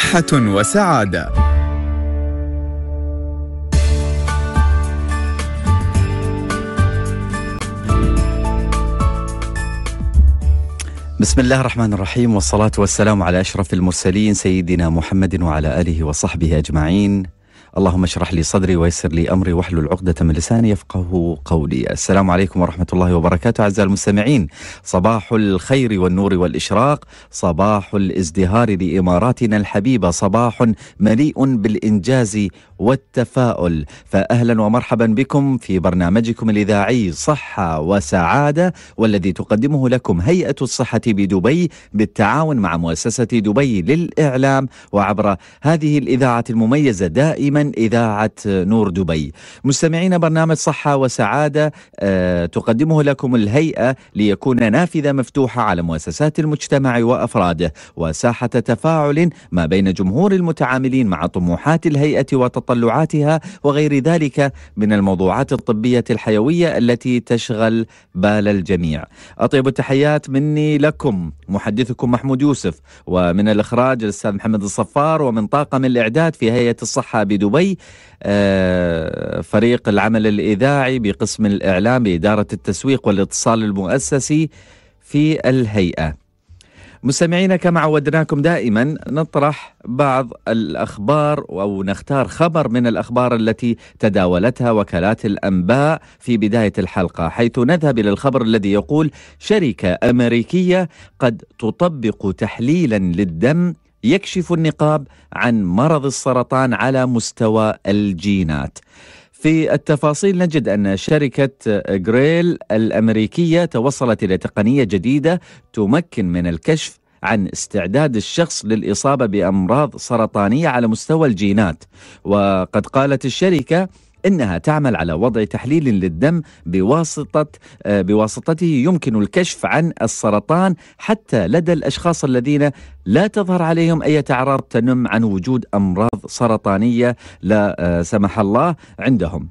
صحة وسعادة بسم الله الرحمن الرحيم والصلاة والسلام على أشرف المرسلين سيدنا محمد وعلى آله وصحبه أجمعين اللهم اشرح لي صدري ويسر لي امري واحلل عقدة من لساني يفقه قولي. السلام عليكم ورحمة الله وبركاته اعزائي المستمعين. صباح الخير والنور والاشراق، صباح الازدهار لاماراتنا الحبيبة، صباح مليء بالانجاز والتفاؤل، فاهلا ومرحبا بكم في برنامجكم الاذاعي صحة وسعادة والذي تقدمه لكم هيئة الصحة بدبي بالتعاون مع مؤسسة دبي للاعلام وعبر هذه الاذاعة المميزة دائما من إذاعة نور دبي مستمعين برنامج صحة وسعادة آه، تقدمه لكم الهيئة ليكون نافذة مفتوحة على مؤسسات المجتمع وأفراده وساحة تفاعل ما بين جمهور المتعاملين مع طموحات الهيئة وتطلعاتها وغير ذلك من الموضوعات الطبية الحيوية التي تشغل بال الجميع أطيب التحيات مني لكم محدثكم محمود يوسف ومن الإخراج الأستاذ محمد الصفار ومن طاقم الإعداد في هيئة الصحة بدبي دبي آه، فريق العمل الإذاعي بقسم الإعلام بإدارة التسويق والاتصال المؤسسي في الهيئة مستمعينا كما عودناكم دائما نطرح بعض الاخبار او نختار خبر من الاخبار التي تداولتها وكالات الانباء في بدايه الحلقه حيث نذهب الى الخبر الذي يقول شركه امريكيه قد تطبق تحليلا للدم يكشف النقاب عن مرض السرطان على مستوى الجينات في التفاصيل نجد أن شركة غريل الأمريكية توصلت إلى تقنية جديدة تمكن من الكشف عن استعداد الشخص للإصابة بأمراض سرطانية على مستوى الجينات وقد قالت الشركة انها تعمل على وضع تحليل للدم بواسطه آه، بواسطته يمكن الكشف عن السرطان حتى لدى الاشخاص الذين لا تظهر عليهم اي اعراض تنم عن وجود امراض سرطانيه لا آه، سمح الله عندهم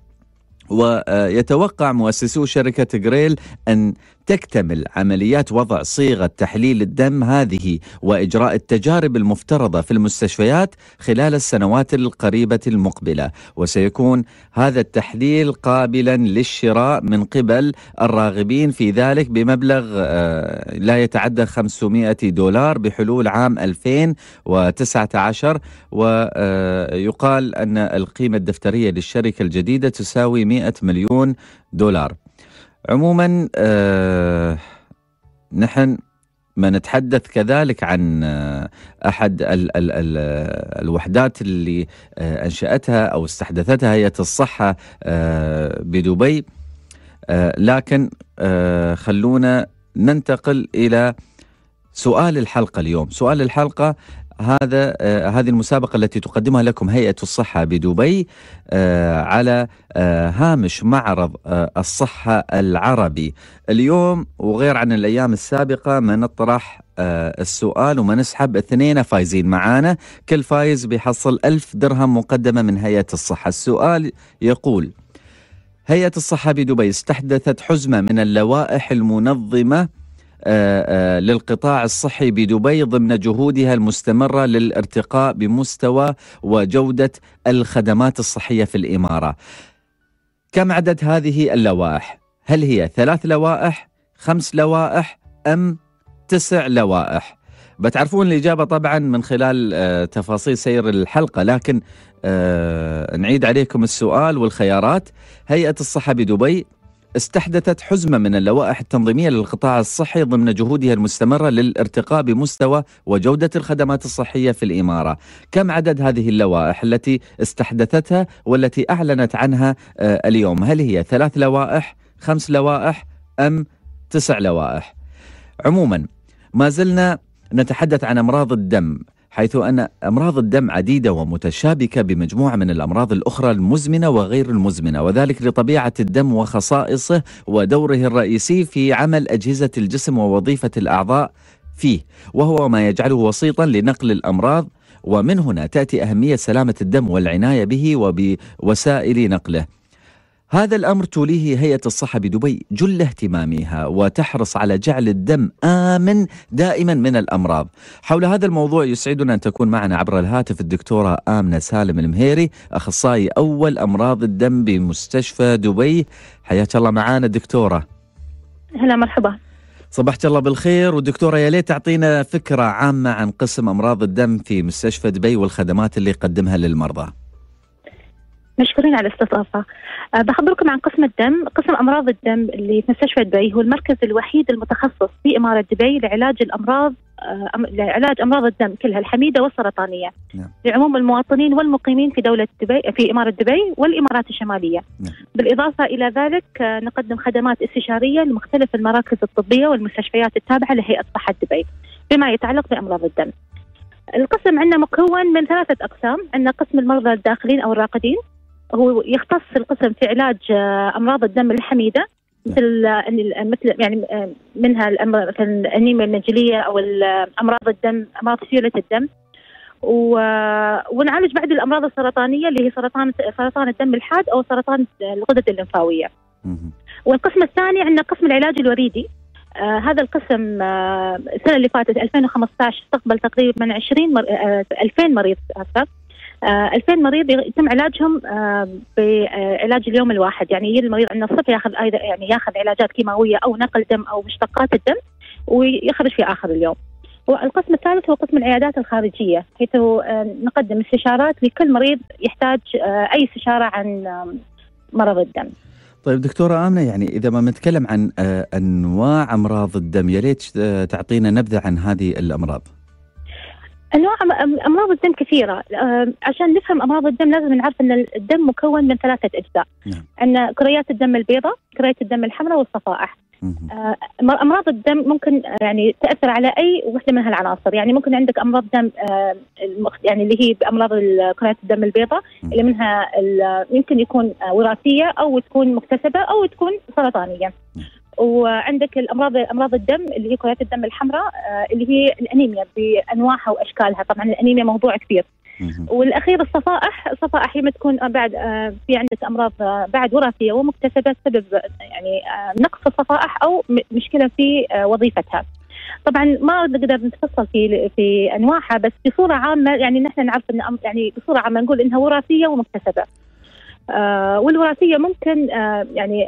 ويتوقع مؤسسو شركة غريل أن تكتمل عمليات وضع صيغة تحليل الدم هذه وإجراء التجارب المفترضة في المستشفيات خلال السنوات القريبة المقبلة وسيكون هذا التحليل قابلا للشراء من قبل الراغبين في ذلك بمبلغ آه، لا يتعدى 500 دولار بحلول عام 2019 ويقال آه، أن القيمة الدفترية للشركة الجديدة تساوي 100 مليون دولار عموما آه نحن ما نتحدث كذلك عن آه، احد الـ ال ال الوحدات اللي آه، انشاتها او استحدثتها هيئه الصحه آه، بدبي لكن خلونا ننتقل الى سؤال الحلقه اليوم، سؤال الحلقه هذا آه، هذه المسابقة التي تقدمها لكم هيئة الصحة بدبي آه، على آه، هامش معرض الصحة العربي اليوم وغير عن الأيام السابقة ما نطرح السؤال وما نسحب اثنين فايزين معانا كل فايز بيحصل ألف درهم مقدمة من هيئة الصحة السؤال يقول هيئة الصحة بدبي استحدثت حزمة من اللوائح المنظمة آه، آه، للقطاع الصحي بدبي ضمن جهودها المستمره للارتقاء بمستوى وجوده الخدمات الصحيه في الاماره. كم عدد هذه اللوائح؟ هل هي ثلاث لوائح، خمس لوائح ام تسع لوائح؟ بتعرفون الإجابة طبعا من خلال آه، تفاصيل سير الحلقة لكن نعيد عليكم السؤال والخيارات هيئة الصحة بدبي استحدثت حزمة من اللوائح التنظيمية للقطاع الصحي ضمن جهودها المستمرة للارتقاء بمستوى وجودة الخدمات الصحية في الإمارة كم عدد هذه اللوائح التي استحدثتها والتي أعلنت عنها آه، اليوم هل هي ثلاث لوائح خمس لوائح أم تسع لوائح عموما ما زلنا نتحدث عن أمراض الدم حيث أن أمراض الدم عديدة ومتشابكة بمجموعة من الأمراض الأخرى المزمنة وغير المزمنة وذلك لطبيعة الدم وخصائصه ودوره الرئيسي في عمل أجهزة الجسم ووظيفة الأعضاء فيه وهو ما يجعله وسيطا لنقل الأمراض ومن هنا تأتي أهمية سلامة الدم والعناية به وبوسائل نقله هذا الأمر توليه هيئة الصحة بدبي جل اهتمامها وتحرص على جعل الدم آمن دائما من الأمراض حول هذا الموضوع يسعدنا أن تكون معنا عبر الهاتف الدكتورة آمنة سالم المهيري أخصائي أول أمراض الدم بمستشفى دبي حياك الله معانا دكتورة هلا مرحبا صبحت الله بالخير ودكتورة يا ليت تعطينا فكرة عامة عن قسم أمراض الدم في مستشفى دبي والخدمات اللي يقدمها للمرضى مشكورين على الاستضافة آه، بخبركم عن قسم الدم قسم أمراض الدم اللي في مستشفى دبي هو المركز الوحيد المتخصص في إمارة دبي لعلاج الأمراض آه، لعلاج امراض الدم كلها الحميده والسرطانيه نعم. لعموم المواطنين والمقيمين في دوله دبي في اماره دبي والامارات الشماليه نعم. بالاضافه الى ذلك آه، نقدم خدمات استشاريه لمختلف المراكز الطبيه والمستشفيات التابعه لهيئه صحه دبي بما يتعلق بامراض الدم القسم عندنا مكون من ثلاثه اقسام عندنا قسم المرضى الداخلين او الراقدين هو يختص القسم في علاج آه، امراض الدم الحميده نعم. مثل آه، مثل يعني آه، منها مثلا الانيميا المنجليه او امراض الدم امراض سيوله الدم و... ونعالج بعد الامراض السرطانيه اللي هي سرطان سرطان الدم الحاد او سرطان الغدد الليمفاويه. والقسم الثاني عندنا قسم العلاج الوريدي آه هذا القسم آه السنه اللي فاتت 2015 استقبل تقريبا 20 مر... آه 2000 مريض اسف 2000 آه، مريض يتم علاجهم آه، بعلاج اليوم الواحد يعني يجي المريض عندنا الصبح ياخذ يعني ياخذ علاجات كيماويه او نقل دم او مشتقات الدم ويخرج في اخر اليوم. والقسم الثالث هو قسم العيادات الخارجية حيث آه، نقدم استشارات لكل مريض يحتاج أي استشارة عن مرض الدم طيب دكتورة آمنة يعني إذا ما نتكلم عن أنواع أمراض الدم يا ليت تعطينا نبذة عن هذه الأمراض انواع امراض الدم كثيره عشان نفهم امراض الدم لازم نعرف ان الدم مكون من ثلاثه اجزاء نعم. عندنا كريات الدم البيضاء كريات الدم الحمراء والصفائح امراض الدم ممكن يعني تاثر على اي وحده من هالعناصر يعني ممكن عندك امراض دم يعني اللي هي امراض كريات الدم البيضاء اللي منها يمكن يكون وراثيه او تكون مكتسبه او تكون سرطانيه نعم. وعندك الامراض امراض الدم اللي هي كريات الدم الحمراء آه، اللي هي الانيميا بانواعها واشكالها طبعا الانيميا موضوع كبير والاخير الصفائح الصفائح لما تكون آه، بعد آه، في عندك امراض بعد وراثيه ومكتسبه سبب يعني نقص الصفائح او مشكله في وظيفتها طبعا ما نقدر نتفصل في في انواعها بس بصوره عامه يعني نحن نعرف ان يعني بصوره عامه نقول انها وراثيه ومكتسبه آه والوراثيه ممكن آه يعني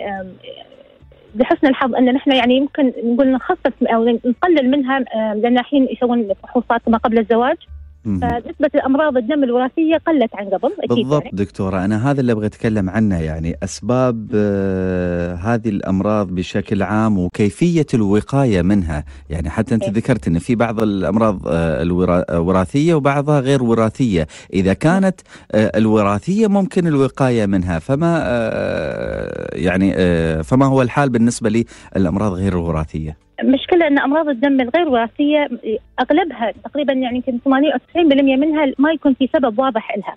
لحسن الحظ ان نحن يعني يمكن نقول نخفف او نقلل منها آه، لان الحين يسوون فحوصات ما قبل الزواج فنسبة الأمراض الدم الوراثية قلت عن قبل أكيد بالضبط يعني. دكتورة أنا هذا اللي أبغى أتكلم عنه يعني أسباب آه هذه الأمراض بشكل عام وكيفية الوقاية منها يعني حتى أنت إيه. ذكرت أن في بعض الأمراض آه الوراثية وبعضها غير وراثية إذا كانت آه الوراثية ممكن الوقاية منها فما آه، يعني آه، فما هو الحال بالنسبة للأمراض غير الوراثية مشكلة أن أمراض الدم الغير وراثية أغلبها تقريبا يعني يمكن 98% منها ما يكون في سبب واضح لها.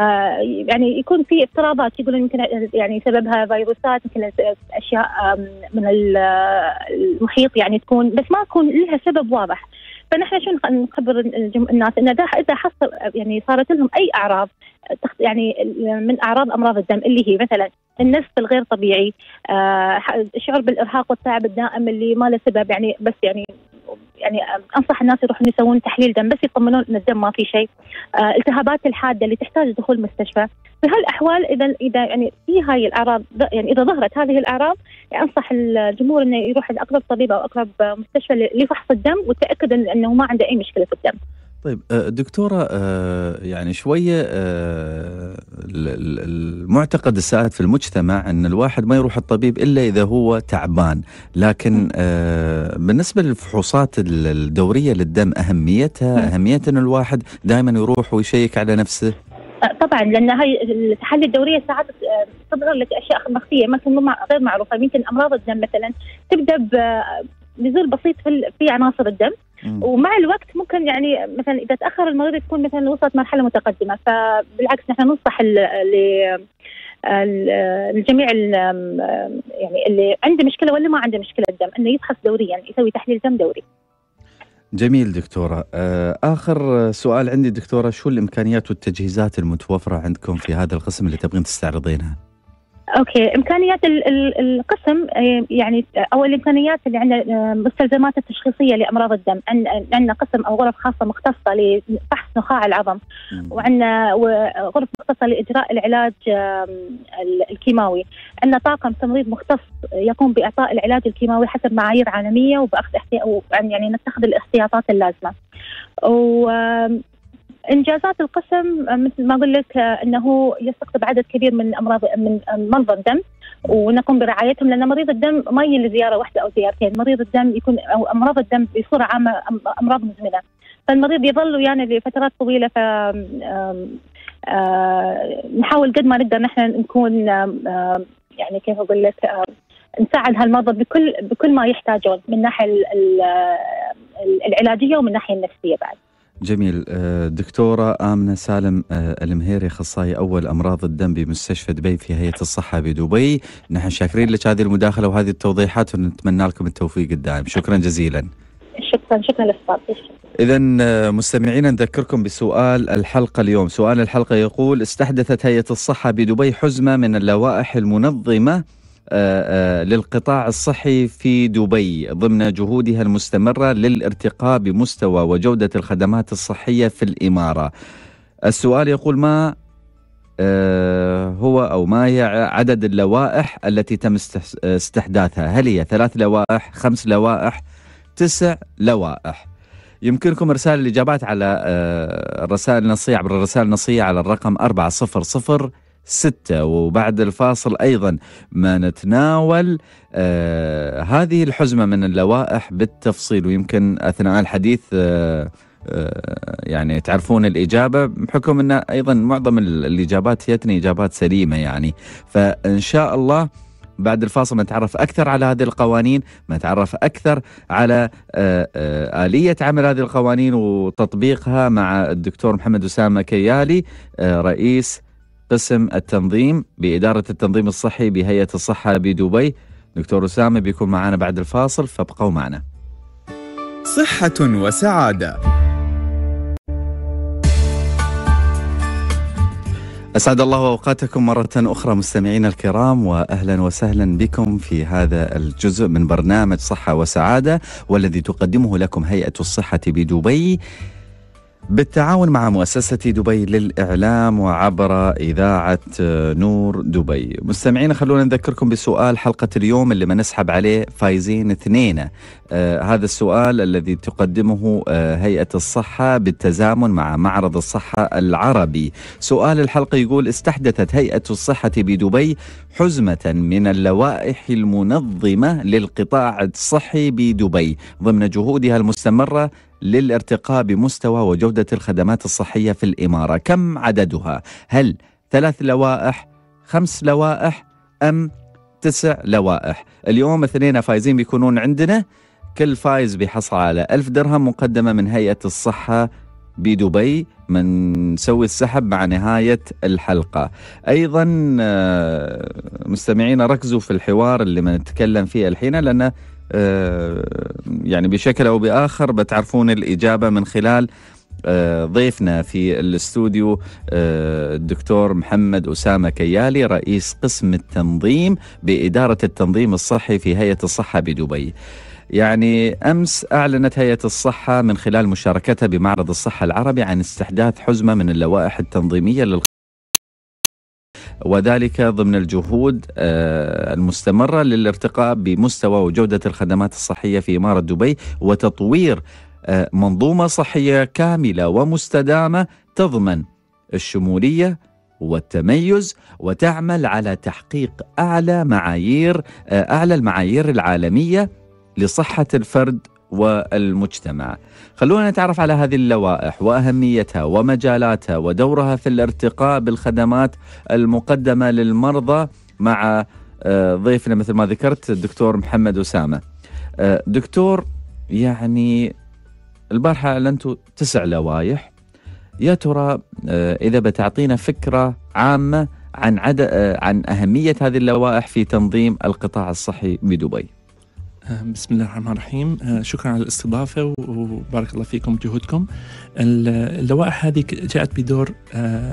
آه يعني يكون في اضطرابات يقولون يمكن يعني سببها فيروسات يمكن أشياء من المحيط يعني تكون بس ما يكون لها سبب واضح. فنحن شو نخبر الناس ان اذا حصل يعني صارت لهم اي اعراض يعني من اعراض امراض الدم اللي هي مثلا النزف الغير طبيعي الشعور آه، بالارهاق والتعب الدائم اللي ما له سبب يعني بس يعني يعني انصح الناس يروحون يسوون تحليل دم بس يطمنون ان الدم ما في شيء آه التهابات الحاده اللي تحتاج دخول مستشفى في هالاحوال اذا اذا يعني في هاي الاعراض يعني اذا ظهرت هذه الاعراض يعني انصح الجمهور انه يروح لاقرب طبيب او اقرب مستشفى لفحص الدم والتاكد انه ما عنده اي مشكله في الدم طيب آه، دكتورة آه، يعني شوية آه، المعتقد السائد في المجتمع أن الواحد ما يروح الطبيب إلا إذا هو تعبان لكن نعم. بالنسبة للفحوصات الدورية للدم أهميتها نعم. أهمية أن الواحد دائما يروح ويشيك على نفسه طبعا لان هاي التحاليل الدوريه ساعات تظهر لك اشياء مخفيه مثلا غير معروفه يمكن امراض الدم مثلا تبدا بنزول بسيط في في عناصر الدم ومع الوقت ممكن يعني مثلا اذا تاخر المريض تكون مثلا وصلت مرحله متقدمه فبالعكس نحن ننصح الجميع يعني اللي عنده مشكله ولا ما عنده مشكله الدم انه يفحص دوريا يسوي تحليل دم دوري. جميل دكتورة آه، آخر سؤال عندي دكتورة شو الإمكانيات والتجهيزات المتوفرة عندكم في هذا القسم اللي تبغين تستعرضينها؟ اوكي امكانيات القسم آه، يعني آه، او الامكانيات اللي عندنا آه، مستلزمات التشخيصيه لامراض الدم عندنا قسم او غرف خاصه مختصه لفحص نخاع العظم وعندنا غرف مختصه لاجراء العلاج الكيماوي عندنا طاقم تمريض مختص يقوم باعطاء العلاج الكيماوي حسب معايير عالميه وباخذ يعني نتخذ الاحتياطات اللازمه و انجازات القسم مثل ما اقول لك انه يستقطب عدد كبير من امراض من مرضى الدم ونقوم برعايتهم لان مريض الدم ما يجي لزياره واحده او زيارتين، مريض الدم يكون او امراض الدم بصوره عامه امراض مزمنه. فالمريض يظل ويانا يعني لفترات طويله ف نحاول قد ما نقدر نحن نكون يعني كيف اقول لك نساعد هالمرضى بكل بكل ما يحتاجون من الناحيه العلاجيه ومن الناحيه النفسيه بعد. جميل آه، دكتورة آمنة سالم آه، المهيري أخصائي أول أمراض الدم بمستشفى دبي في هيئة الصحة بدبي نحن شاكرين لك هذه المداخلة وهذه التوضيحات ونتمنى لكم التوفيق الدائم شكرا جزيلا شكرا شكرا إذا آه، مستمعينا نذكركم بسؤال الحلقة اليوم، سؤال الحلقة يقول: استحدثت هيئة الصحة بدبي حزمة من اللوائح المنظمة آه، آه، للقطاع الصحي في دبي ضمن جهودها المستمرة للارتقاء بمستوى وجودة الخدمات الصحية في الإمارة السؤال يقول ما آه، هو أو ما هي عدد اللوائح التي تم استحداثها هل هي ثلاث لوائح خمس لوائح تسع لوائح يمكنكم ارسال الاجابات على الرسائل النصيه عبر الرسائل النصيه على الرقم 400 ستة وبعد الفاصل أيضا ما نتناول آه هذه الحزمة من اللوائح بالتفصيل ويمكن أثناء الحديث آه, آه، يعني تعرفون الإجابة بحكم أن أيضا معظم الإجابات جتني إجابات سليمة يعني فإن شاء الله بعد الفاصل نتعرف أكثر على هذه القوانين نتعرف أكثر على آه، آه، آلية عمل هذه القوانين وتطبيقها مع الدكتور محمد أسامة كيالي رئيس قسم التنظيم بإدارة التنظيم الصحي بهيئة الصحة بدبي دكتور أسامة بيكون معنا بعد الفاصل فابقوا معنا صحة وسعادة أسعد الله أوقاتكم مرة أخرى مستمعينا الكرام وأهلا وسهلا بكم في هذا الجزء من برنامج صحة وسعادة والذي تقدمه لكم هيئة الصحة بدبي بالتعاون مع مؤسسة دبي للإعلام وعبر إذاعة آه، نور دبي مستمعينا خلونا نذكركم بسؤال حلقة اليوم اللي بنسحب عليه فايزين اثنين آه هذا السؤال الذي تقدمه آه هيئة الصحة بالتزامن مع معرض الصحة العربي سؤال الحلقة يقول استحدثت هيئة الصحة بدبي حزمة من اللوائح المنظمة للقطاع الصحي بدبي ضمن جهودها المستمرة للارتقاء بمستوى وجودة الخدمات الصحية في الإمارة كم عددها؟ هل ثلاث لوائح خمس لوائح أم تسع لوائح اليوم اثنين فايزين بيكونون عندنا كل فايز بيحصل على ألف درهم مقدمة من هيئة الصحة بدبي بنسوي السحب مع نهاية الحلقة أيضا آه، مستمعينا ركزوا في الحوار اللي بنتكلم فيه الحين لأنه آه، يعني بشكل او باخر بتعرفون الاجابه من خلال آه، ضيفنا في الاستوديو آه، الدكتور محمد أسامة كيالي رئيس قسم التنظيم بإدارة التنظيم الصحي في هيئة الصحة بدبي يعني أمس أعلنت هيئة الصحة من خلال مشاركتها بمعرض الصحة العربي عن استحداث حزمة من اللوائح التنظيمية للقسم وذلك ضمن الجهود آه، المستمره للارتقاء بمستوى وجوده الخدمات الصحيه في اماره دبي وتطوير آه، منظومه صحيه كامله ومستدامه تضمن الشموليه والتميز وتعمل على تحقيق اعلى معايير آه، اعلى المعايير العالميه لصحه الفرد والمجتمع. خلونا نتعرف على هذه اللوائح واهميتها ومجالاتها ودورها في الارتقاء بالخدمات المقدمه للمرضى مع آه، ضيفنا مثل ما ذكرت الدكتور محمد اسامه. آه، دكتور يعني البارحه اعلنتوا تسع لوائح يا ترى آه، اذا بتعطينا فكره عامه عن عد... عن اهميه هذه اللوائح في تنظيم القطاع الصحي بدبي. آه، بسم الله الرحمن الرحيم آه، شكرا على الاستضافة وبارك الله فيكم وجهودكم اللوائح هذه جاءت بدور آه،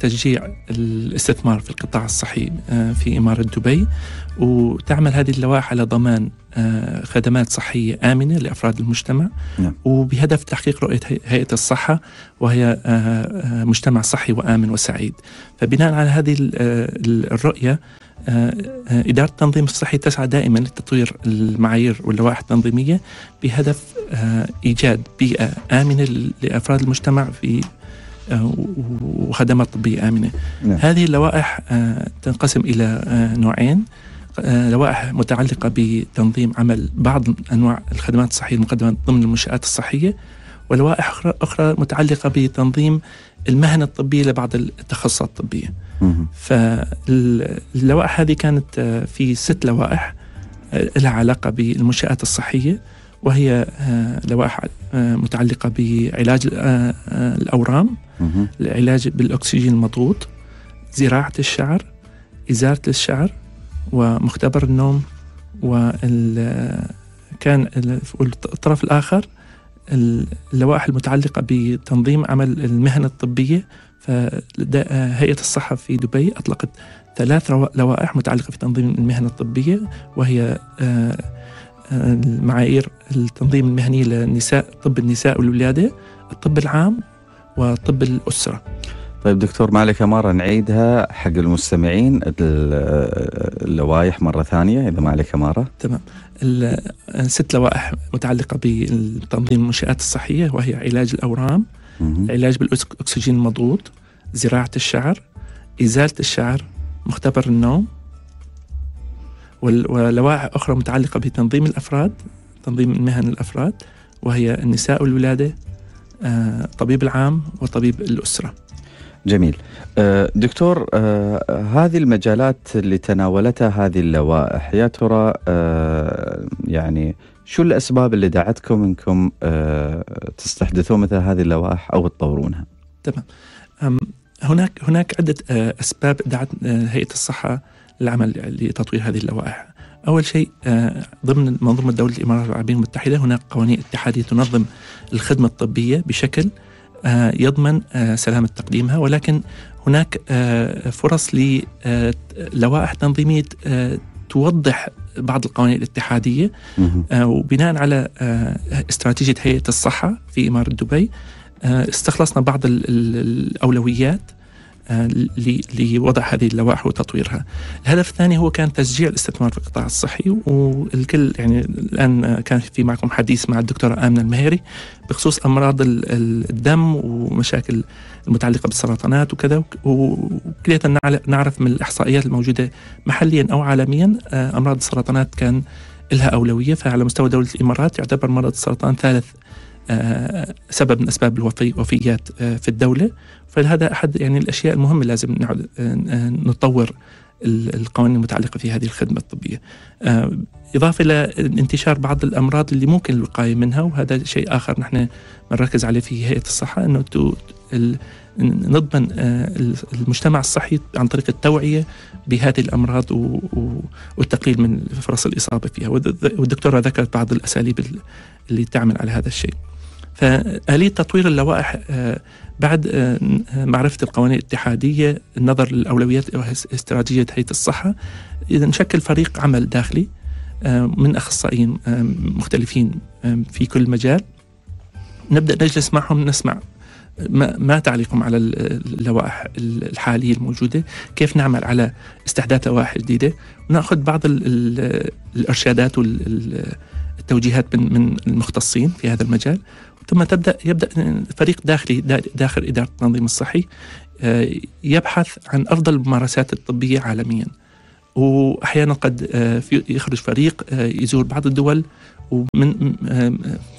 تشجيع الاستثمار في القطاع الصحي في إمارة دبي وتعمل هذه اللوائح على ضمان خدمات صحية آمنة لأفراد المجتمع نعم. وبهدف تحقيق رؤية هيئة الصحة وهي مجتمع صحي وآمن وسعيد فبناء على هذه الرؤية إدارة التنظيم الصحي تسعى دائما لتطوير المعايير واللوائح التنظيمية بهدف آه، إيجاد بيئة آمنة لأفراد المجتمع في آه، وخدمات طبية آمنة نعم. هذه اللوائح آه، تنقسم إلى نوعين لوائح متعلقة بتنظيم عمل بعض أنواع الخدمات الصحية المقدمة ضمن المنشآت الصحية ولوائح أخرى متعلقة بتنظيم المهنه الطبيه لبعض التخصصات الطبيه فاللوائح هذه كانت آه، في ست لوائح آه، لها علاقه بالمنشات الصحيه وهي آه، لوائح متعلقه بعلاج الاورام العلاج بالاكسجين المضغوط زراعه الشعر ازاله الشعر ومختبر النوم وكان كان الطرف الاخر اللوائح المتعلقة بتنظيم عمل المهن الطبية فهيئة الصحة في دبي أطلقت ثلاث لوائح متعلقة في تنظيم المهن الطبية وهي آه، آه، المعايير التنظيم المهني للنساء طب النساء والولادة الطب العام وطب الأسرة طيب دكتور مالك أمارة نعيدها حق المستمعين آه، اللوائح مرة ثانية إذا مالك أمارة تمام ست لوائح متعلقة بتنظيم المنشآت الصحية وهي علاج الأورام علاج بالأكسجين المضغوط زراعة الشعر إزالة الشعر مختبر النوم ولوائح أخرى متعلقة بتنظيم الأفراد تنظيم مهن الأفراد وهي النساء والولادة آه، طبيب العام وطبيب الأسرة جميل آه، دكتور آه، هذه المجالات اللي تناولتها هذه اللوائح يا ترى آه، يعني شو الاسباب اللي دعتكم انكم تستحدثون مثل هذه اللوائح او تطورونها؟ تمام هناك هناك عده اسباب دعت هيئه الصحه للعمل لتطوير هذه اللوائح. اول شيء ضمن منظومه دوله الامارات العربيه المتحده هناك قوانين اتحاديه تنظم الخدمه الطبيه بشكل آه، يضمن آه، سلامة تقديمها ولكن هناك آه، فرص للوائح تنظيمية توضح بعض القوانين الاتحادية وبناء على استراتيجية هيئة الصحة في إمارة دبي استخلصنا بعض الأولويات آه، لوضع هذه اللوائح وتطويرها. الهدف الثاني هو كان تشجيع الاستثمار في القطاع الصحي والكل يعني الان كان في معكم حديث مع الدكتوره امنه المهيري بخصوص امراض الدم ومشاكل المتعلقه بالسرطانات وكذا وكليتنا نعرف من الاحصائيات الموجوده محليا او عالميا آه، امراض السرطانات كان لها اولويه فعلى مستوى دوله الامارات يعتبر مرض السرطان ثالث آه، سبب من اسباب الوفيات آه، في الدوله فهذا احد يعني الاشياء المهمه لازم آه، نطور القوانين المتعلقه في هذه الخدمه الطبيه. اضافه الى انتشار بعض الامراض اللي ممكن الوقايه منها وهذا شيء اخر نحن بنركز عليه في هيئه الصحه انه نضمن المجتمع الصحي عن طريق التوعيه بهذه الامراض والتقليل من فرص الاصابه فيها والدكتوره ذكرت بعض الاساليب اللي تعمل على هذا الشيء. فآلية تطوير اللوائح آه، بعد آه، معرفة القوانين الاتحادية النظر للأولويات استراتيجية هيئة الصحة إذا نشكل فريق عمل داخلي آه، من أخصائيين مختلفين في كل مجال نبدأ نجلس معهم نسمع ما تعليقهم على اللوائح الحاليه الموجوده، كيف نعمل على استحداث لوائح جديده، وناخذ بعض الارشادات والتوجيهات من من المختصين في هذا المجال، ثم تبدا يبدا فريق داخلي داخل اداره التنظيم الصحي آه، يبحث عن افضل الممارسات الطبيه عالميا واحيانا قد آه، يخرج فريق آه، يزور بعض الدول ومن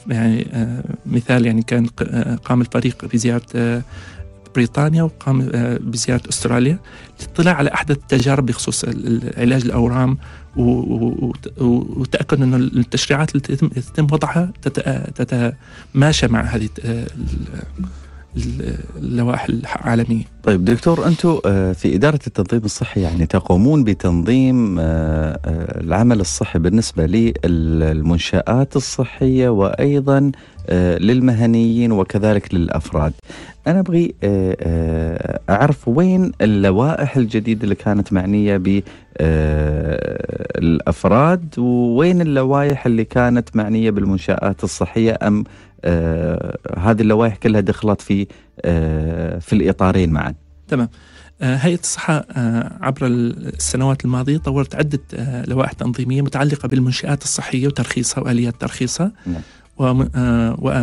يعني مثال يعني كان قام الفريق بزياره بريطانيا وقام بزياره استراليا للاطلاع على احدث التجارب بخصوص علاج الاورام وتاكد ان التشريعات التي يتم وضعها تتماشى مع هذه اللوائح العالميه. طيب دكتور انتم آه، في اداره التنظيم الصحي يعني تقومون بتنظيم آه، آه، العمل الصحي بالنسبه للمنشات الصحيه وايضا للمهنيين وكذلك للافراد. انا ابغي اعرف وين اللوائح الجديده اللي كانت معنيه ب الافراد ووين اللوائح اللي كانت معنيه بالمنشات الصحيه ام آه، هذه اللوائح كلها دخلت في آه، في الاطارين معا. تمام. آه، هيئة الصحة عبر السنوات الماضية طورت عدة لوائح تنظيمية متعلقة بالمنشآت الصحية وترخيصها وآليات ترخيصها نعم.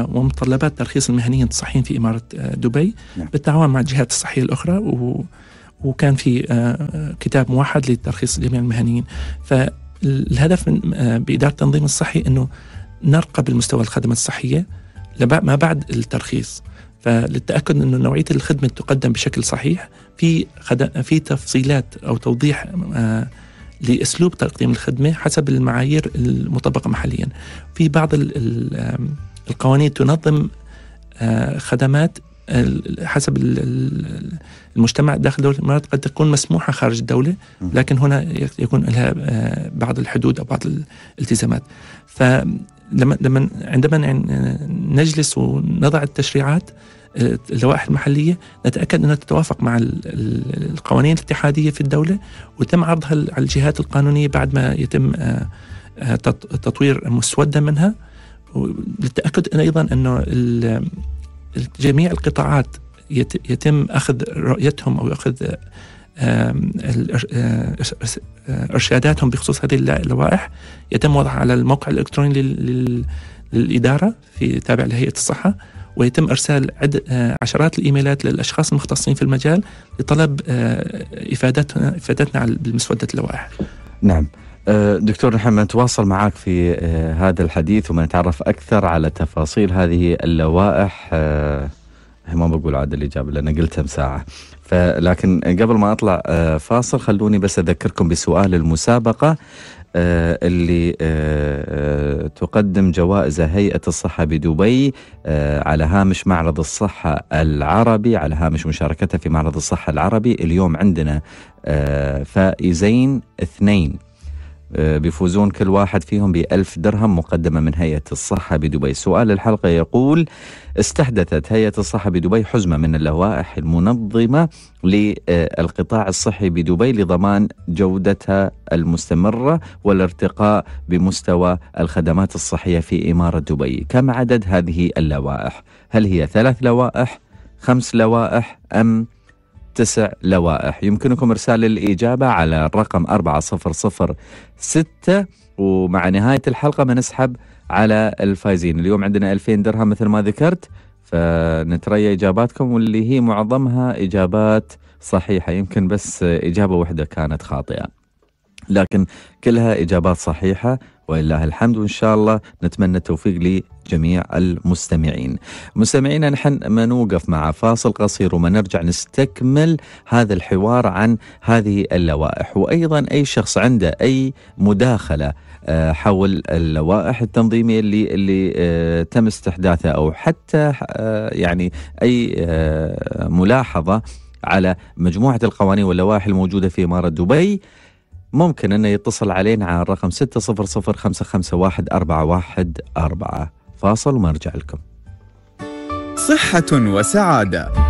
ومتطلبات ترخيص المهنيين الصحيين في إمارة دبي نعم. بالتعاون مع الجهات الصحية الأخرى وكان في كتاب موحد لترخيص جميع المهنيين فالهدف من بإدارة التنظيم الصحي أنه نرقى بالمستوى الخدمة الصحية ما بعد الترخيص فللتاكد انه نوعيه الخدمه تقدم بشكل صحيح في في تفصيلات او توضيح آه، لاسلوب تقديم الخدمه حسب المعايير المطبقه محليا في بعض القوانين تنظم آه، خدمات حسب المجتمع داخل دولة الإمارات قد تكون مسموحة خارج الدولة لكن هنا يكون لها آه، بعض الحدود أو بعض الالتزامات ف لما لما عندما نجلس ونضع التشريعات آه، اللوائح المحليه نتاكد انها تتوافق مع القوانين الاتحاديه في الدوله وتم عرضها على الجهات القانونيه بعد ما يتم آه، آه، تطوير مسوده منها للتاكد أن ايضا انه جميع القطاعات يتم اخذ رؤيتهم او اخذ ارشاداتهم بخصوص هذه اللوائح يتم وضعها على الموقع الالكتروني للاداره في تابع لهيئه الصحه ويتم ارسال عد عشرات الايميلات للاشخاص المختصين في المجال لطلب افادتنا افادتنا بمسوده اللوائح. نعم. دكتور نحن نتواصل معك في هذا الحديث ونتعرف اكثر على تفاصيل هذه اللوائح ما بقول عاد الاجابه لان قلتها بساعه. فلكن قبل ما اطلع آه، فاصل خلوني بس اذكركم بسؤال المسابقه آه، اللي آه، تقدم جوائز هيئة الصحة بدبي على هامش معرض الصحة العربي على هامش مشاركتها في معرض الصحة العربي اليوم عندنا فائزين اثنين آه، بيفوزون كل واحد فيهم بألف درهم مقدمة من هيئة الصحة بدبي سؤال الحلقة يقول استحدثت هيئة الصحة بدبي حزمة من اللوائح المنظمة للقطاع الصحي بدبي لضمان جودتها المستمرة والارتقاء بمستوى الخدمات الصحية في إمارة دبي كم عدد هذه اللوائح؟ هل هي ثلاث لوائح؟ خمس لوائح أم تسع لوائح يمكنكم إرسال الإجابة على الرقم 4006 ومع نهاية الحلقة بنسحب على الفايزين اليوم عندنا 2000 درهم مثل ما ذكرت فنتريى إجاباتكم واللي هي معظمها إجابات صحيحة يمكن بس إجابة واحدة كانت خاطئة لكن كلها إجابات صحيحة ولله الحمد وإن شاء الله نتمنى التوفيق لجميع المستمعين مستمعينا نحن ما نوقف مع فاصل قصير وما نرجع نستكمل هذا الحوار عن هذه اللوائح وأيضا أي شخص عنده أي مداخلة آه، حول اللوائح التنظيمية اللي اللي آه، تم استحداثها أو حتى آه، يعني أي ملاحظة على مجموعة القوانين واللوائح الموجودة في إمارة دبي ممكن أنه يتصل علينا على الرقم 600551414 فاصل ونرجع لكم صحة وسعادة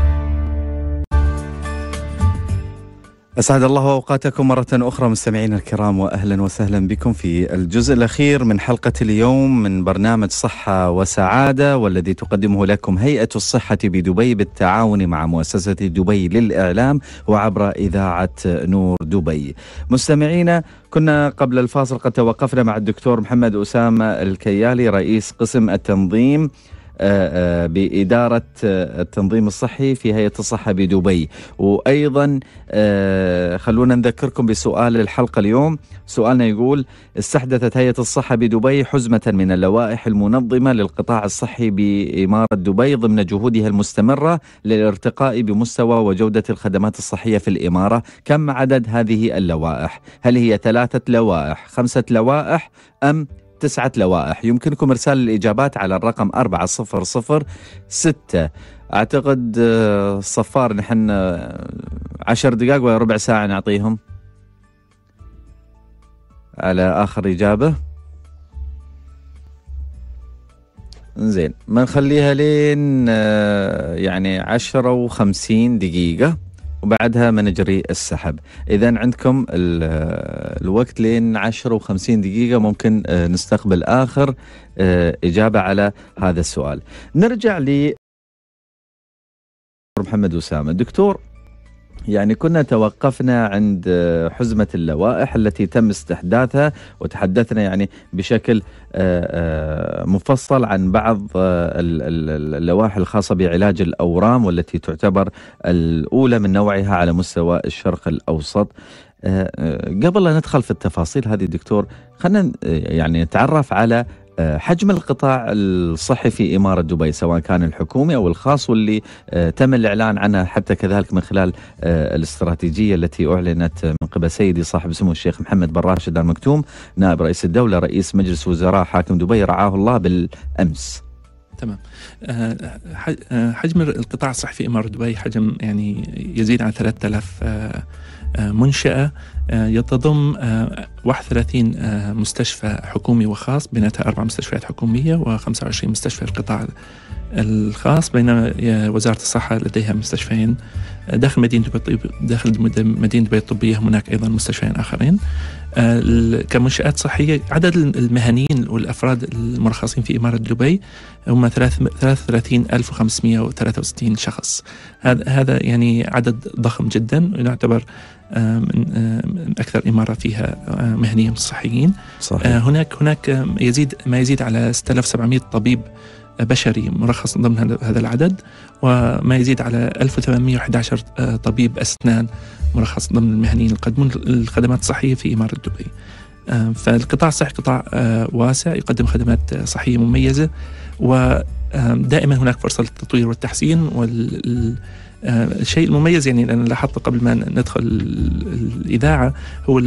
أسعد الله أوقاتكم مرة أخرى مستمعينا الكرام وأهلا وسهلا بكم في الجزء الأخير من حلقة اليوم من برنامج صحة وسعادة والذي تقدمه لكم هيئة الصحة بدبي بالتعاون مع مؤسسة دبي للإعلام وعبر إذاعة نور دبي مستمعينا كنا قبل الفاصل قد توقفنا مع الدكتور محمد أسامة الكيالي رئيس قسم التنظيم آه، آه، بإدارة آه، التنظيم الصحي في هيئة الصحة بدبي وأيضا خلونا نذكركم بسؤال الحلقة اليوم سؤالنا يقول استحدثت هيئة الصحة بدبي حزمة من اللوائح المنظمة للقطاع الصحي بإمارة دبي ضمن جهودها المستمرة للارتقاء بمستوى وجودة الخدمات الصحية في الإمارة كم عدد هذه اللوائح؟ هل هي ثلاثة لوائح خمسة لوائح أم تسعة لوائح يمكنكم إرسال الإجابات على الرقم أربعة صفر صفر ستة أعتقد آه، صفار نحن آه، عشر دقائق ولا ربع ساعة نعطيهم على آخر إجابة زين ما نخليها لين آه، يعني عشرة وخمسين دقيقة وبعدها منجري السحب اذا عندكم الوقت لين 10 و50 دقيقه ممكن آه، نستقبل اخر آه، اجابه على هذا السؤال نرجع ل محمد اسامه دكتور يعني كنا توقفنا عند آه، حزمة اللوائح التي تم استحداثها وتحدثنا يعني بشكل آه، آه، مفصل عن بعض اللوائح الخاصة بعلاج الأورام والتي تعتبر الأولى من نوعها على مستوى الشرق الأوسط قبل لا ندخل في التفاصيل هذه دكتور خلنا يعني نتعرف على آه، حجم القطاع الصحي في إمارة دبي سواء كان الحكومي أو الخاص واللي آه، تم الإعلان عنها حتى كذلك من خلال آه، الاستراتيجية التي أعلنت من قبل سيدي صاحب سمو الشيخ محمد بن راشد المكتوم مكتوم نائب رئيس الدولة رئيس مجلس وزراء حاكم دبي رعاه الله بالأمس تمام حجم القطاع الصحي في إمارة دبي حجم يعني يزيد عن 3000 منشأة آه، يتضم 31 آه، آه، مستشفى حكومي وخاص بيناتها أربع مستشفيات حكومية و25 مستشفى القطاع الخاص بينما وزارة الصحة لديها مستشفيين داخل مدينة دبي داخل مدينة دبي الطبية هناك أيضا مستشفيين آخرين آه، كمنشآت صحية عدد المهنيين والأفراد المرخصين في إمارة دبي هم 33563 شخص هذا يعني عدد ضخم جدا ويعتبر آه، آه، من اكثر اماره فيها مهنيين صحيين صحيح. هناك هناك يزيد ما يزيد على 6700 طبيب بشري مرخص ضمن هذا العدد وما يزيد على 1811 آه، طبيب أسنان مرخص ضمن المهنيين يقدمون الخدمات الصحية في إمارة دبي آه، فالقطاع الصحي قطاع آه، واسع يقدم خدمات صحية مميزة ودائما هناك فرصة للتطوير والتحسين وال الشيء المميز يعني انا لاحظت قبل ما ندخل الاذاعه هو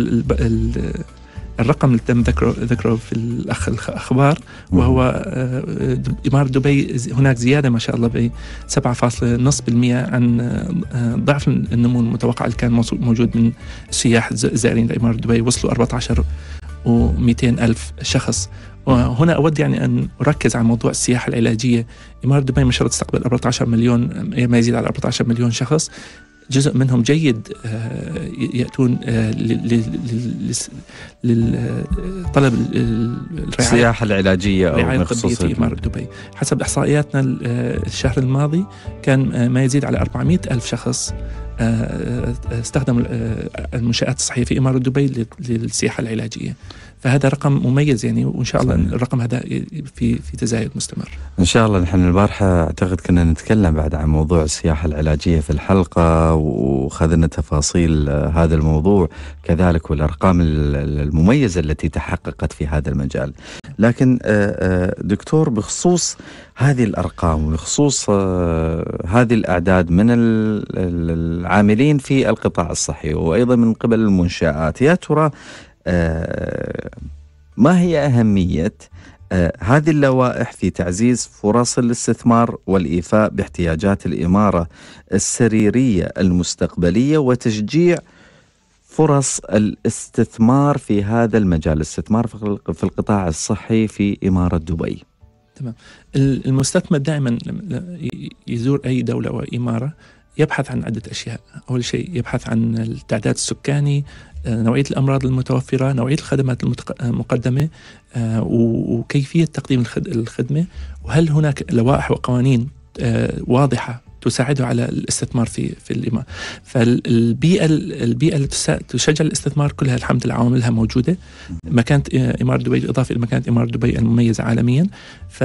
الرقم اللي تم ذكره ذكره في الاخ الاخبار وهو آه، آه، اماره دبي هناك زياده ما شاء الله ب 7.5% عن آه، ضعف النمو المتوقع اللي كان موجود من السياح الزائرين لاماره دبي وصلوا 14 و200 ألف شخص وهنا أود يعني أن أركز على موضوع السياحة العلاجية إمارة دبي ما شاء الله تستقبل 14 مليون ما يزيد على 14 مليون شخص جزء منهم جيد آه، ياتون آه، للطلب السياحه العلاجيه او بخصوص اماره دبي حسب احصائياتنا آه، الشهر الماضي كان ما يزيد على 400 الف شخص استخدم المنشآت الصحية في إمارة دبي للسياحة العلاجية فهذا رقم مميز يعني وان شاء الله صحيح. الرقم هذا في في تزايد مستمر. ان شاء الله نحن البارحه اعتقد كنا نتكلم بعد عن موضوع السياحه العلاجيه في الحلقه وخذنا تفاصيل هذا الموضوع كذلك والارقام المميزه التي تحققت في هذا المجال. لكن آه، آه، دكتور بخصوص هذه الارقام وبخصوص آه، هذه الاعداد من العاملين في القطاع الصحي وايضا من قبل المنشات يا ترى آه، ما هي أهمية آه، هذه اللوائح في تعزيز فرص الاستثمار والإيفاء باحتياجات الإمارة السريرية المستقبلية وتشجيع فرص الاستثمار في هذا المجال الاستثمار في القطاع الصحي في إمارة دبي تمام المستثمر دائما يزور أي دولة وإمارة يبحث عن عدة أشياء أول شيء يبحث عن التعداد السكاني نوعيه الامراض المتوفره نوعيه الخدمات المقدمه آه، وكيفيه تقديم الخدمه وهل هناك لوائح وقوانين آه، واضحه تساعده على الاستثمار في في الاماء فالبيئه البيئه اللي تشجع الاستثمار كلها الحمد لله عواملها موجوده مكانه آه، اماره دبي بالاضافه الى مكانه اماره دبي المميزه عالميا ف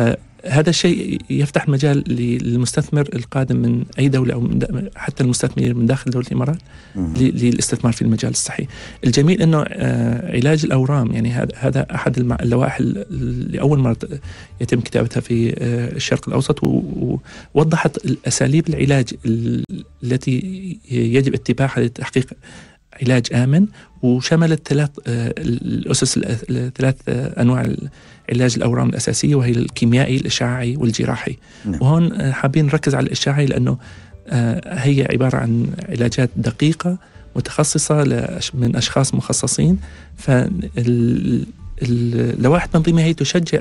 هذا الشيء يفتح مجال للمستثمر القادم من اي دوله او من حتى المستثمرين من داخل دوله الامارات للاستثمار في المجال الصحي. الجميل انه آه، علاج الاورام يعني هذا احد اللوائح اللي اول مره يتم كتابتها في آه، الشرق الاوسط ووضحت الاساليب العلاج التي يجب اتباعها لتحقيق علاج آمن وشملت ثلاث آه، الأسس ثلاث آه، أنواع علاج الأورام الأساسية وهي الكيميائي الإشعاعي والجراحي نعم. وهون آه، حابين نركز على الإشعاعي لأنه هي عبارة عن علاجات دقيقة متخصصة من أشخاص مخصصين فاللوائح التنظيمية هي تشجع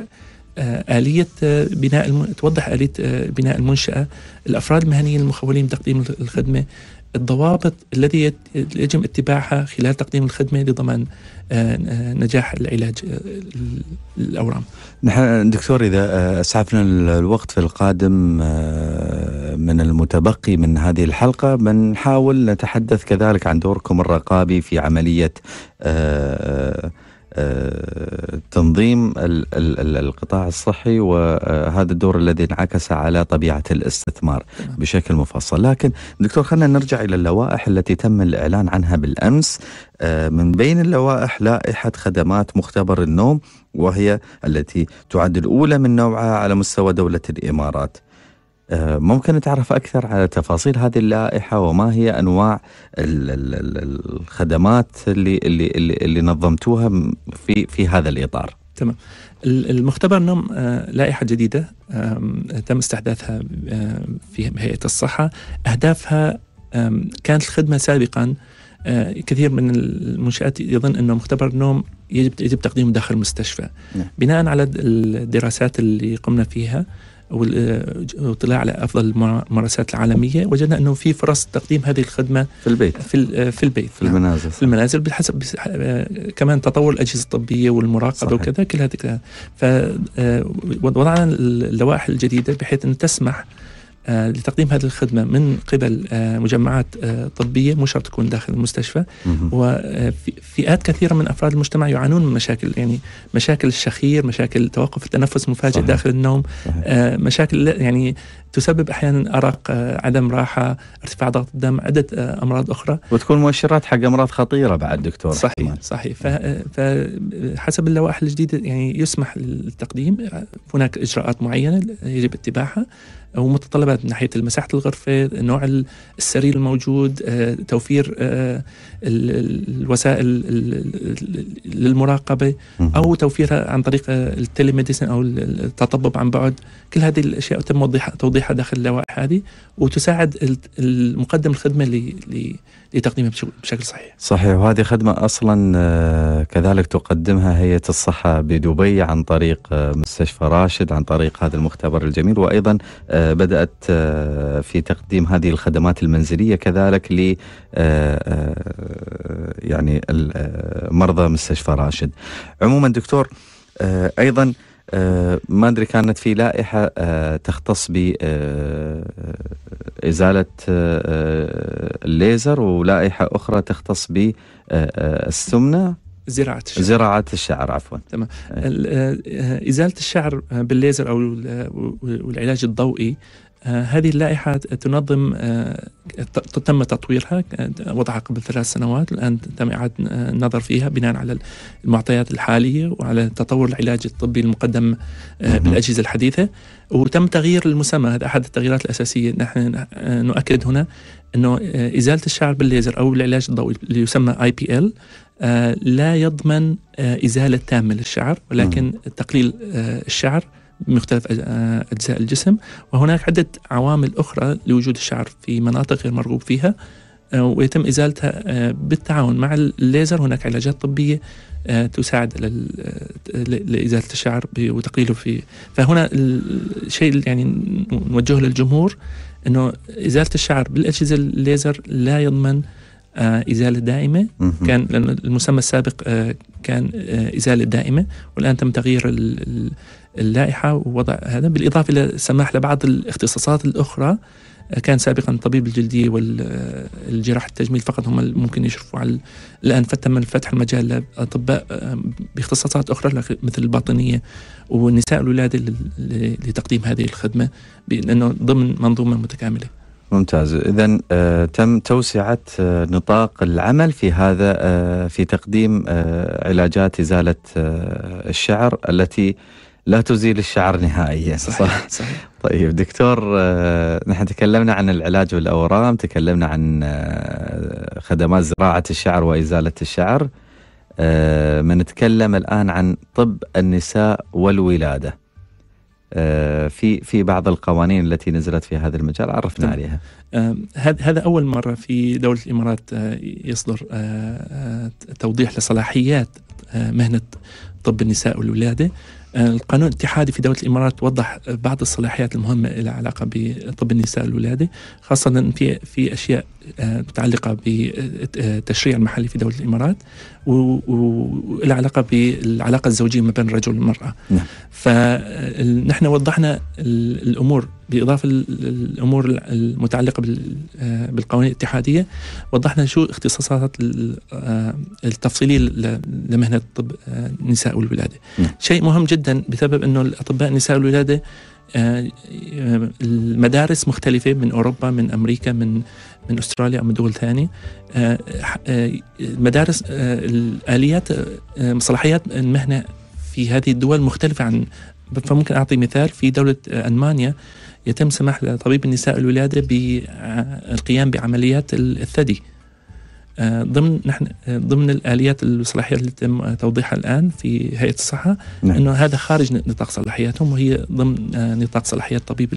آلية بناء الم... توضح آلية بناء المنشأة الأفراد المهنيين المخولين بتقديم الخدمة الضوابط الذي يجب اتباعها خلال تقديم الخدمه لضمان آه، آه، نجاح العلاج آه، الاورام. نحن دكتور اذا اسعفنا الوقت في القادم من المتبقي من هذه الحلقه بنحاول نتحدث كذلك عن دوركم الرقابي في عمليه آه، تنظيم القطاع الصحي وهذا الدور الذي انعكس على طبيعة الاستثمار نعم. بشكل مفصل لكن دكتور خلينا نرجع إلى اللوائح التي تم الإعلان عنها بالأمس آه، من بين اللوائح لائحة خدمات مختبر النوم وهي التي تعد الأولى من نوعها على مستوى دولة الإمارات آه، ممكن نتعرف أكثر على تفاصيل هذه اللائحة وما هي أنواع الخدمات اللي اللي اللي نظمتوها في في هذا الإطار؟ تمام المختبر نم آه، لائحة جديدة تم استحداثها في هيئة الصحة أهدافها كانت الخدمة سابقا آه، كثير من المنشآت يظن أنه مختبر نوم يجب يجب تقديمه داخل المستشفى نعم. بناء على الدراسات اللي قمنا فيها والاطلاع على افضل الممارسات العالميه وجدنا انه في فرص تقديم هذه الخدمه في البيت في في البيت في المنازل في المنازل بحسب آه، كمان تطور الاجهزه الطبيه والمراقبه صحيح. وكذا كل هذه آه، وضعنا اللوائح الجديده بحيث ان تسمح آه، لتقديم هذه الخدمه من قبل آه، مجمعات آه، طبيه مو شرط تكون داخل المستشفى وفئات كثيره من افراد المجتمع يعانون من مشاكل يعني مشاكل الشخير مشاكل توقف التنفس مفاجئ صحيح. داخل النوم صحيح. مشاكل يعني تسبب احيانا ارق عدم راحه ارتفاع ضغط الدم عده امراض اخرى وتكون مؤشرات حق امراض خطيره بعد دكتور صحيح حمان. صحيح فحسب اللوائح الجديده يعني يسمح للتقديم هناك اجراءات معينه يجب اتباعها ومتطلبات من ناحيه مساحه الغرفه نوع السرير الموجود آه، توفير آه، الوسائل للمراقبه او توفيرها عن طريق آه، التلي او التطبب عن بعد كل هذه الاشياء تم توضيحها توضيحها داخل اللوائح هذه وتساعد المقدم الخدمه لتقديمها بشكل صحيح. صحيح وهذه خدمه اصلا آه، كذلك تقدمها هيئه الصحه بدبي عن طريق آه، مستشفى راشد عن طريق هذا المختبر الجميل وايضا آه، بدات في تقديم هذه الخدمات المنزليه كذلك ل يعني مرضى مستشفى راشد. عموما دكتور ايضا آه، ما ادري كانت في لائحه آه، تختص ب آه،, آه الليزر ولائحه اخرى تختص ب السمنه زراعة الشعر زراعة الشعر عفوا تمام آه. إزالة الشعر بالليزر أو والعلاج الضوئي هذه اللائحة تنظم آه، تم تطويرها آه، وضعها قبل ثلاث سنوات الآن تم إعادة آه، النظر فيها بناء على المعطيات الحالية وعلى تطور العلاج الطبي المقدم بالأجهزة الحديثة وتم تغيير المسمى هذا أحد التغييرات الأساسية نحن نؤكد هنا أنه إزالة الشعر بالليزر أو العلاج الضوئي اللي يسمى اي بي ال لا يضمن إزالة تامة للشعر ولكن تقليل الشعر بمختلف آه، أجزاء الجسم وهناك عدة عوامل أخرى لوجود الشعر في مناطق غير مرغوب فيها آه، ويتم إزالتها آه، بالتعاون مع الليزر هناك علاجات طبية تساعد لإزالة الشعر وتقليله في فهنا الشيء يعني نوجهه للجمهور أنه إزالة الشعر بالأجهزة الليزر لا يضمن إزالة دائمة كان المسمى السابق كان إزالة دائمة والآن تم تغيير اللائحة ووضع هذا بالإضافة إلى السماح لبعض الاختصاصات الأخرى آه، كان سابقا طبيب الجلدية والجراحة التجميل فقط هم ممكن يشرفوا على الآن تم فتح المجال لأطباء آه، باختصاصات أخرى مثل الباطنية والنساء الولادة لتقديم هذه الخدمة لأنه ضمن منظومة متكاملة ممتاز اذا آه، تم توسعه نطاق العمل في هذا في تقديم علاجات ازاله الشعر التي لا تزيل الشعر نهائيا صحيح, صح؟ صحيح. طيب دكتور آه، نحن تكلمنا عن العلاج والأورام تكلمنا عن آه، خدمات زراعة الشعر وإزالة الشعر بنتكلم آه، الآن عن طب النساء والولادة في في بعض القوانين التي نزلت في هذا المجال عرفنا عليها هذا اول مره في دوله الامارات يصدر توضيح لصلاحيات مهنه طب النساء والولاده القانون الاتحادي في دولة الإمارات وضح بعض الصلاحيات المهمة لها علاقة بطب النساء والولادة خاصة في في أشياء متعلقه بالتشريع المحلي في دوله الامارات والعلاقه بالعلاقه الزوجيه ما بين الرجل والمراه. نعم. فنحن وضحنا الامور باضافه الامور المتعلقه بالقوانين الاتحاديه وضحنا شو اختصاصات آه، التفصيليه لمهنه طب النساء آه، والولاده. نعم. شيء مهم جدا بسبب انه الاطباء النساء والولاده آه، المدارس مختلفة من أوروبا من أمريكا من من استراليا او من دول ثانيه آه، آه، مدارس آه، الاليات صلاحيات المهنه في هذه الدول مختلفه عن فممكن اعطي مثال في دوله المانيا يتم سماح لطبيب النساء الولاده بالقيام بعمليات الثدي ضمن نحن ضمن الاليات الصلاحيات اللي تم توضيحها الان في هيئه الصحه نعم. انه هذا خارج نطاق صلاحياتهم وهي ضمن نطاق صلاحيات طبيب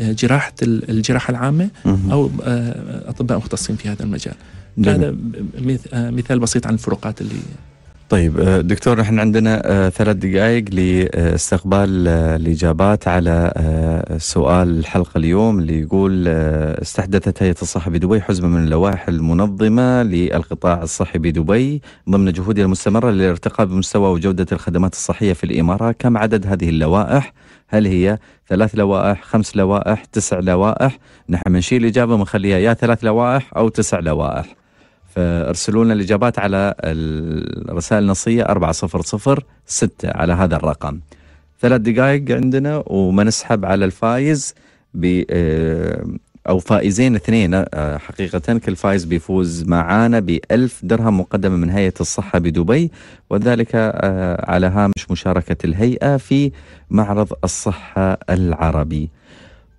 آه، جراحه الجراحه العامه او آه، اطباء مختصين في هذا المجال هذا آه، مثال بسيط عن الفروقات اللي طيب دكتور نحن عندنا ثلاث دقائق لاستقبال الإجابات على سؤال الحلقة اليوم اللي يقول استحدثت هيئة الصحة بدبي حزمة من اللوائح المنظمة للقطاع الصحي بدبي ضمن جهودها المستمرة للارتقاء بمستوى وجودة الخدمات الصحية في الإمارة كم عدد هذه اللوائح هل هي ثلاث لوائح خمس لوائح تسع لوائح نحن بنشيل الإجابة بنخليها يا ثلاث لوائح أو تسع لوائح فارسلوا لنا الإجابات على الرسائل النصية 4006 على هذا الرقم ثلاث دقائق عندنا ومنسحب على الفايز ب آه، او فائزين اثنين آه، حقيقه كل فائز بيفوز معانا ب 1000 درهم مقدمه من هيئه الصحه بدبي وذلك آه، على هامش مشاركه الهيئه في معرض الصحه العربي.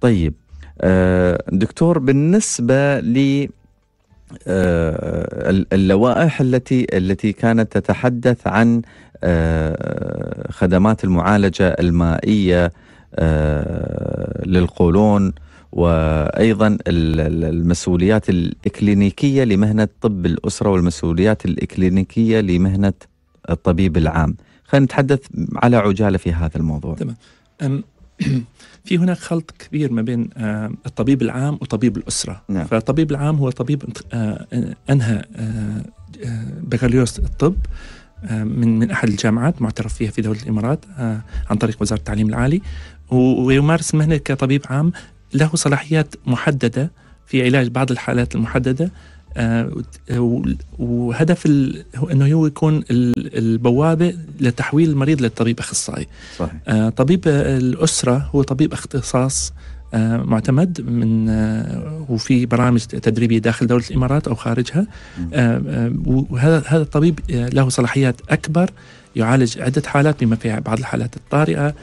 طيب آه، دكتور بالنسبه ل اللوائح التي التي كانت تتحدث عن خدمات المعالجه المائيه للقولون وايضا المسؤوليات الاكلينيكيه لمهنه طب الاسره والمسؤوليات الاكلينيكيه لمهنه الطبيب العام. خلينا نتحدث على عجاله في هذا الموضوع. تمام. في هناك خلط كبير ما بين آه، الطبيب العام وطبيب الاسره نعم. فالطبيب العام هو طبيب آه، انهى آه، بكالوريوس الطب من من احد الجامعات معترف فيها في دوله الامارات عن طريق وزاره التعليم العالي ويمارس المهنه كطبيب عام له صلاحيات محدده في علاج بعض الحالات المحدده آه، وهدف انه هو يكون البوابه لتحويل المريض للطبيب اخصائي. صحيح. آه، طبيب الاسره هو طبيب اختصاص آه، معتمد من وفي برامج تدريبيه داخل دوله الامارات او خارجها وهذا هذا الطبيب له صلاحيات اكبر يعالج عده حالات بما فيها بعض الحالات الطارئه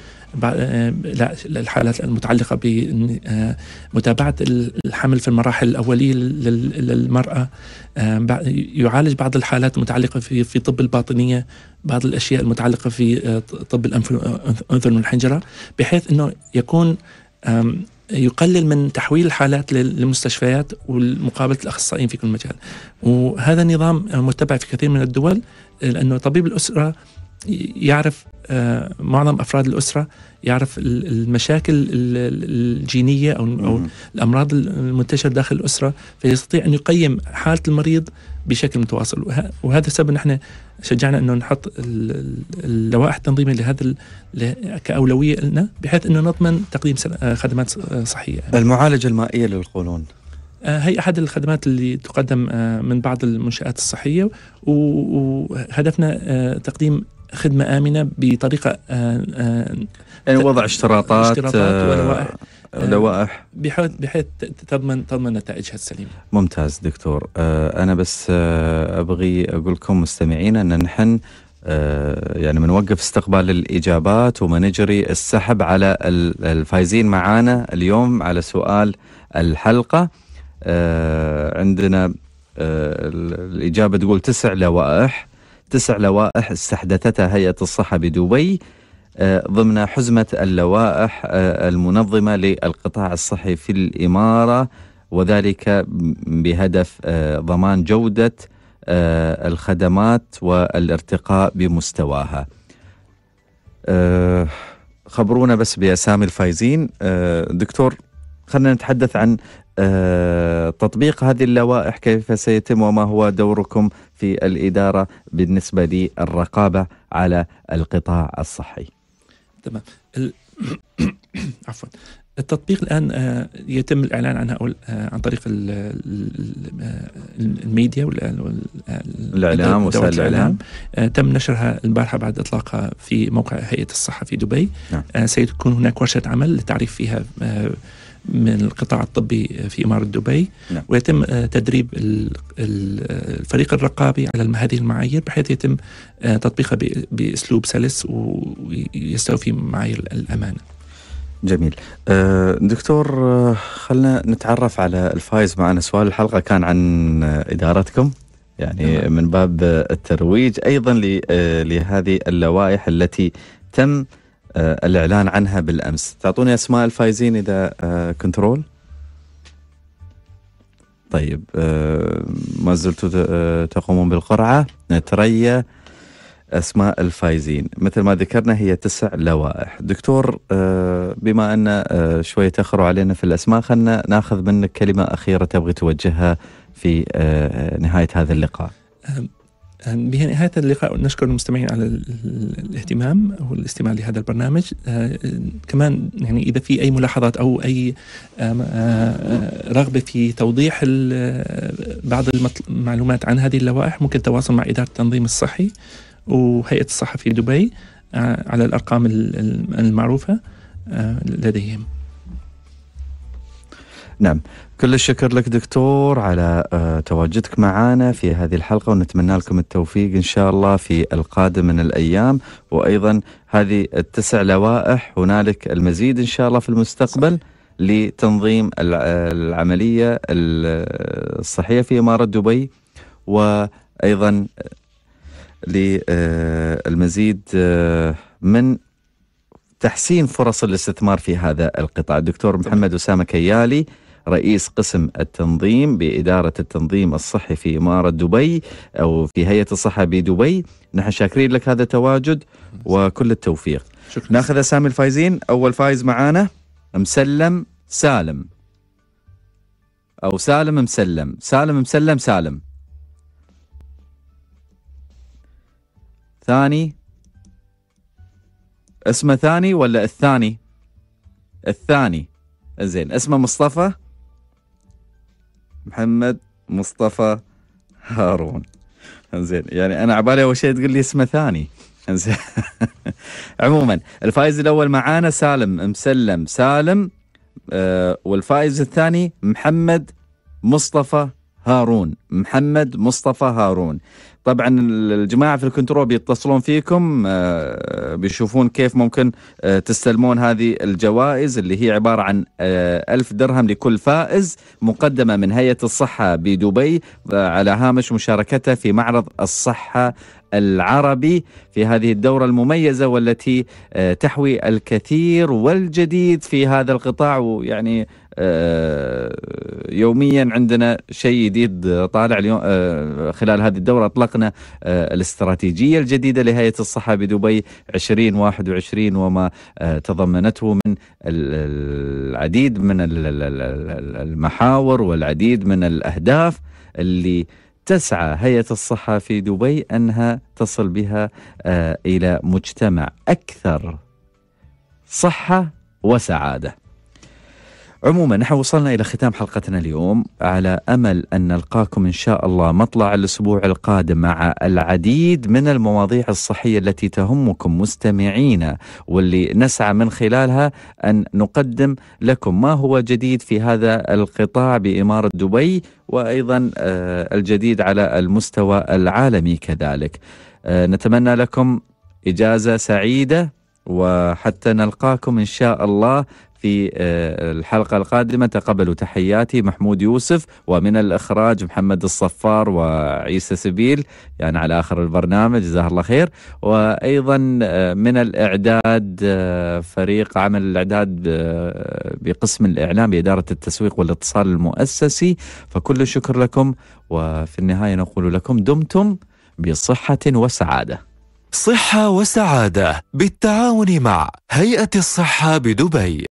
آه، الحالات المتعلقة بمتابعة آه، الحمل في المراحل الأولية للمرأة آه، يعالج بعض الحالات المتعلقة في طب الباطنية بعض الأشياء المتعلقة في طب الأنثن والحنجرة بحيث أنه يكون يقلل من تحويل الحالات للمستشفيات ومقابله الاخصائيين في كل مجال. وهذا نظام متبع في كثير من الدول لانه طبيب الاسره يعرف آه، معظم افراد الاسره يعرف المشاكل الجينيه او او الامراض المنتشره داخل الاسره فيستطيع ان يقيم حاله المريض بشكل متواصل وهذا السبب نحن شجعنا انه نحط اللوائح التنظيميه لهذا كاولويه لنا بحيث انه نضمن تقديم آه، خدمات آه، صحيه. المعالجه المائيه للقولون هي احد الخدمات اللي تقدم من بعض المنشات الصحيه وهدفنا تقديم خدمه امنه بطريقه آه، آه، يعني وضع اشتراطات, اشتراطات آه، ولوائح لوائح بحيث بحيث تضمن تضمن نتائجها السليمه. ممتاز دكتور انا بس ابغي اقول لكم مستمعينا ان نحن يعني بنوقف استقبال الاجابات نجري السحب على الفايزين معانا اليوم على سؤال الحلقه عندنا الاجابه تقول تسع لوائح تسع لوائح استحدثتها هيئة الصحة بدبي آه، ضمن حزمة اللوائح آه، المنظمة للقطاع الصحي في الإمارة وذلك بهدف آه، ضمان جودة الخدمات والارتقاء بمستواها خبرونا بس بأسامي الفائزين دكتور خلينا نتحدث عن تطبيق هذه اللوائح كيف سيتم وما هو دوركم في الإدارة بالنسبة للرقابة على القطاع الصحي تمام عفوا التطبيق الان آه، يتم الاعلان عنها آه، عن طريق الميديا الاعلام وسائل الاعلام آه، تم نشرها البارحه بعد اطلاقها في موقع هيئه الصحه في دبي نعم. سيكون هناك ورشه عمل للتعريف فيها من القطاع الطبي في إمارة دبي نعم. ويتم آه، تدريب الفريق الرقابي على هذه المعايير بحيث يتم آه، تطبيقها بأسلوب سلس ويستوفي معايير الأمانة جميل آه، دكتور خلنا نتعرف على الفايز معنا سؤال الحلقة كان عن إدارتكم يعني نعم. من باب الترويج أيضا لهذه اللوائح التي تم آه، الاعلان عنها بالامس تعطوني اسماء الفايزين اذا آه، كنترول طيب آه، ما زلت تقومون بالقرعه نتريا اسماء الفايزين مثل ما ذكرنا هي تسع لوائح دكتور بما ان شويه تاخروا علينا في الاسماء خلنا ناخذ منك كلمه اخيره تبغي توجهها في نهايه هذا اللقاء بنهاية اللقاء نشكر المستمعين على الاهتمام والاستماع لهذا البرنامج أه، كمان يعني إذا في أي ملاحظات أو أي أه، أه، رغبة في توضيح بعض المعلومات عن هذه اللوائح ممكن التواصل مع إدارة التنظيم الصحي وهيئة الصحة في دبي على الأرقام المعروفة لديهم نعم كل الشكر لك دكتور على آه، تواجدك معنا في هذه الحلقة ونتمنى لكم التوفيق إن شاء الله في القادم من الأيام وأيضا هذه التسع لوائح هنالك المزيد إن شاء الله في المستقبل لتنظيم العملية الصحية في إمارة دبي وأيضا للمزيد آه، آه، من تحسين فرص الاستثمار في هذا القطاع دكتور محمد أسامة كيالي رئيس قسم التنظيم بإدارة التنظيم الصحي في إمارة دبي أو في هيئة الصحة بدبي نحن شاكرين لك هذا التواجد وكل التوفيق شكرا ناخذ أسامي الفايزين أول فايز معانا مسلم سالم أو سالم مسلم سالم مسلم سالم ثاني اسمه ثاني ولا الثاني الثاني زين اسمه مصطفى محمد مصطفى هارون زين يعني انا عبالي اول شيء تقول لي اسمه ثاني عموما الفائز الاول معانا سالم مسلم سالم آه والفائز الثاني محمد مصطفى هارون محمد مصطفى هارون طبعا الجماعه في الكنترول بيتصلون فيكم آه، بيشوفون كيف ممكن آه، تستلمون هذه الجوائز اللي هي عباره عن آه، ألف درهم لكل فائز مقدمه من هيئه الصحه بدبي على هامش مشاركته في معرض الصحه العربي في هذه الدوره المميزه والتي تحوي الكثير والجديد في هذا القطاع ويعني آه، يوميا عندنا شيء جديد طالع اليوم آه، خلال هذه الدورة أطلقنا آه، الاستراتيجية الجديدة لهيئة الصحة بدبي 2021 وما تضمنته من العديد من المحاور والعديد من الأهداف اللي تسعى هيئة الصحة في دبي أنها تصل بها إلى مجتمع أكثر صحة وسعادة عموما نحن وصلنا إلى ختام حلقتنا اليوم على أمل أن نلقاكم إن شاء الله مطلع الأسبوع القادم مع العديد من المواضيع الصحية التي تهمكم مستمعينا واللي نسعى من خلالها أن نقدم لكم ما هو جديد في هذا القطاع بإمارة دبي وأيضا آه، الجديد على المستوى العالمي كذلك آه، نتمنى لكم إجازة سعيدة وحتى نلقاكم إن شاء الله في آه، الحلقة القادمة تقبلوا تحياتي محمود يوسف ومن الإخراج محمد الصفار وعيسى سبيل يعني على آخر البرنامج جزاه الله خير وأيضا آه، من الإعداد آه، فريق عمل الإعداد بقسم الإعلام بإدارة التسويق والاتصال المؤسسي فكل الشكر لكم وفي النهاية نقول لكم دمتم بصحة وسعادة صحة وسعادة بالتعاون مع هيئة الصحة بدبي